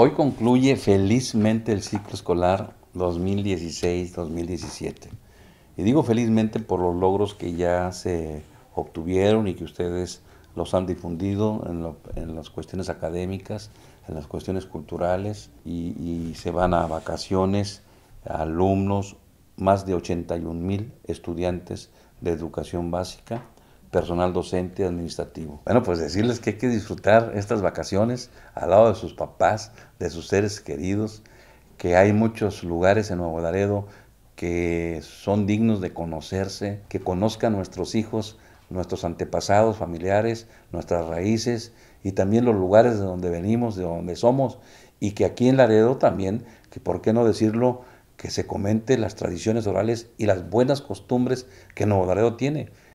Hoy concluye felizmente el ciclo escolar 2016-2017. Y digo felizmente por los logros que ya se obtuvieron y que ustedes los han difundido en, las cuestiones académicas, en las cuestiones culturales y, se van a vacaciones alumnos, más de 81 mil estudiantes de educación básica personal docente administrativo. Bueno, pues decirles que hay que disfrutar estas vacaciones al lado de sus papás, de sus seres queridos, que hay muchos lugares en Nuevo Daredo que son dignos de conocerse, que conozcan nuestros hijos, nuestros antepasados familiares, nuestras raíces y también los lugares de donde venimos, de donde somos y que aquí en Laredo también, que por qué no decirlo, que se comente las tradiciones orales y las buenas costumbres que Nuevo Daredo tiene.